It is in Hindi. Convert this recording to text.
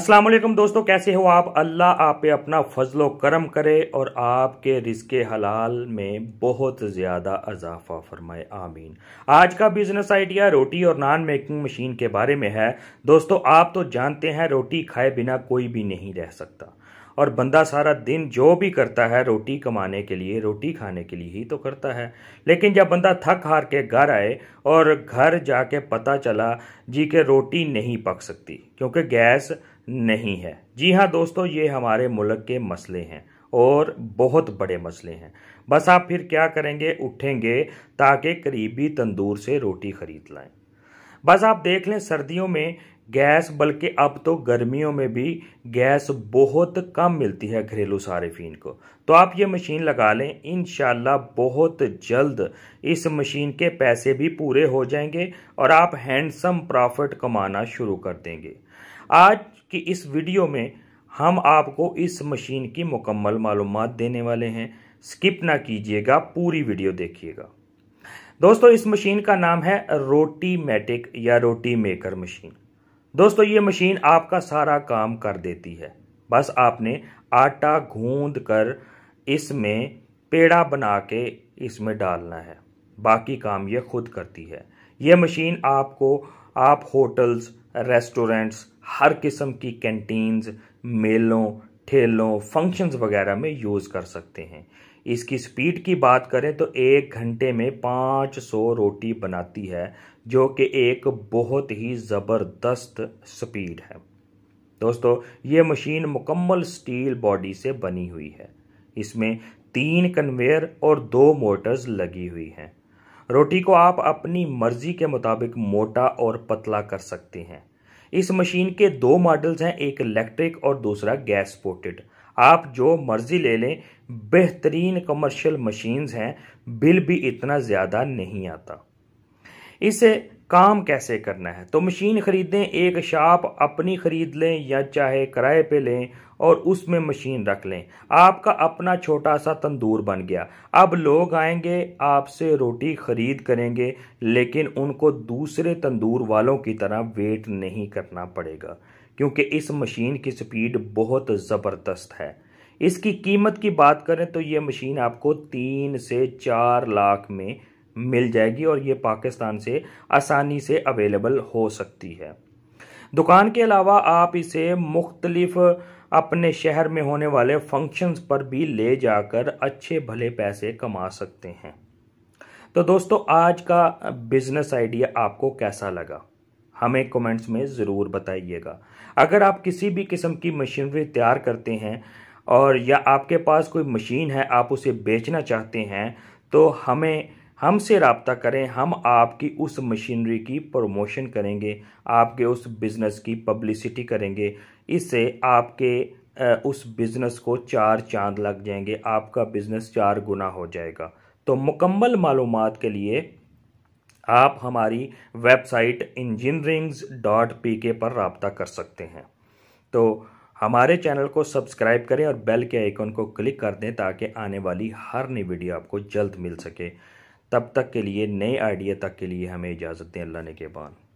अस्सलाम वालेकुम दोस्तों कैसे हो आप अल्लाह आप पे अपना फजलो करम करे और आपके रिस्क हलाल में बहुत ज़्यादा अजाफा फरमाए आमीन आज का बिज़नेस आइडिया रोटी और नान मेकिंग मशीन के बारे में है दोस्तों आप तो जानते हैं रोटी खाए बिना कोई भी नहीं रह सकता और बंदा सारा दिन जो भी करता है रोटी कमाने के लिए रोटी खाने के लिए ही तो करता है लेकिन जब बंदा थक हार के घर आए और घर जाके पता चला जी के रोटी नहीं पक सकती क्योंकि गैस नहीं है जी हाँ दोस्तों ये हमारे मुल्क के मसले हैं और बहुत बड़े मसले हैं बस आप फिर क्या करेंगे उठेंगे ताकि करीबी तंदूर से रोटी खरीद लाएं बस आप देख लें सर्दियों में गैस बल्कि अब तो गर्मियों में भी गैस बहुत कम मिलती है घरेलू सार्फिन को तो आप ये मशीन लगा लें इन बहुत जल्द इस मशीन के पैसे भी पूरे हो जाएंगे और आप हैंडसम प्रॉफिट कमाना शुरू कर देंगे आज की इस वीडियो में हम आपको इस मशीन की मुकम्मल मालूम देने वाले हैं स्किप ना कीजिएगा पूरी वीडियो देखिएगा दोस्तों इस मशीन का नाम है रोटी मैटिक या रोटी मेकर मशीन दोस्तों ये मशीन आपका सारा काम कर देती है बस आपने आटा गूंद कर इसमें पेड़ा बना के इसमें डालना है बाकी काम ये खुद करती है ये मशीन आपको आप होटल्स रेस्टोरेंट्स हर किस्म की कैंटीन्स मेलों ठेलों फंक्शंस वगैरह में यूज़ कर सकते हैं इसकी स्पीड की बात करें तो एक घंटे में 500 रोटी बनाती है जो कि एक बहुत ही ज़बरदस्त स्पीड है दोस्तों ये मशीन मुकम्मल स्टील बॉडी से बनी हुई है इसमें तीन कन्वेयर और दो मोटर्स लगी हुई हैं रोटी को आप अपनी मर्ज़ी के मुताबिक मोटा और पतला कर सकते हैं इस मशीन के दो मॉडल्स हैं एक इलेक्ट्रिक और दूसरा गैस पोर्टेड आप जो मर्जी ले लें बेहतरीन कमर्शियल मशीन्स हैं बिल भी इतना ज़्यादा नहीं आता इस काम कैसे करना है तो मशीन ख़रीदें एक शॉप अपनी ख़रीद लें या चाहे किराए पे लें और उसमें मशीन रख लें आपका अपना छोटा सा तंदूर बन गया अब लोग आएंगे आपसे रोटी ख़रीद करेंगे लेकिन उनको दूसरे तंदूर वालों की तरह वेट नहीं करना पड़ेगा क्योंकि इस मशीन की स्पीड बहुत ज़बरदस्त है इसकी कीमत की बात करें तो ये मशीन आपको तीन से चार लाख में मिल जाएगी और ये पाकिस्तान से आसानी से अवेलेबल हो सकती है दुकान के अलावा आप इसे मुख्तलिफ अपने शहर में होने वाले फंक्शंस पर भी ले जाकर अच्छे भले पैसे कमा सकते हैं तो दोस्तों आज का बिज़नेस आइडिया आपको कैसा लगा हमें कमेंट्स में ज़रूर बताइएगा अगर आप किसी भी किस्म की मशीनरी तैयार करते हैं और या आपके पास कोई मशीन है आप उसे बेचना चाहते हैं तो हमें हमसे रबता करें हम आपकी उस मशीनरी की प्रमोशन करेंगे आपके उस बिज़नेस की पब्लिसिटी करेंगे इससे आपके उस बिज़नेस को चार चांद लग जाएंगे आपका बिज़नेस चार गुना हो जाएगा तो मुकम्मल मालूम के लिए आप हमारी वेबसाइट इंजीनियरिंग्स डॉट पी के पर रबता कर सकते हैं तो हमारे चैनल को सब्सक्राइब करें और बेल के आइकन को क्लिक कर दें ताकि आने वाली हर नई वीडियो आपको जल्द मिल सके तब तक के लिए नए आइडिया तक के लिए हमें इजाज़त दें अल्लाह ने के बाद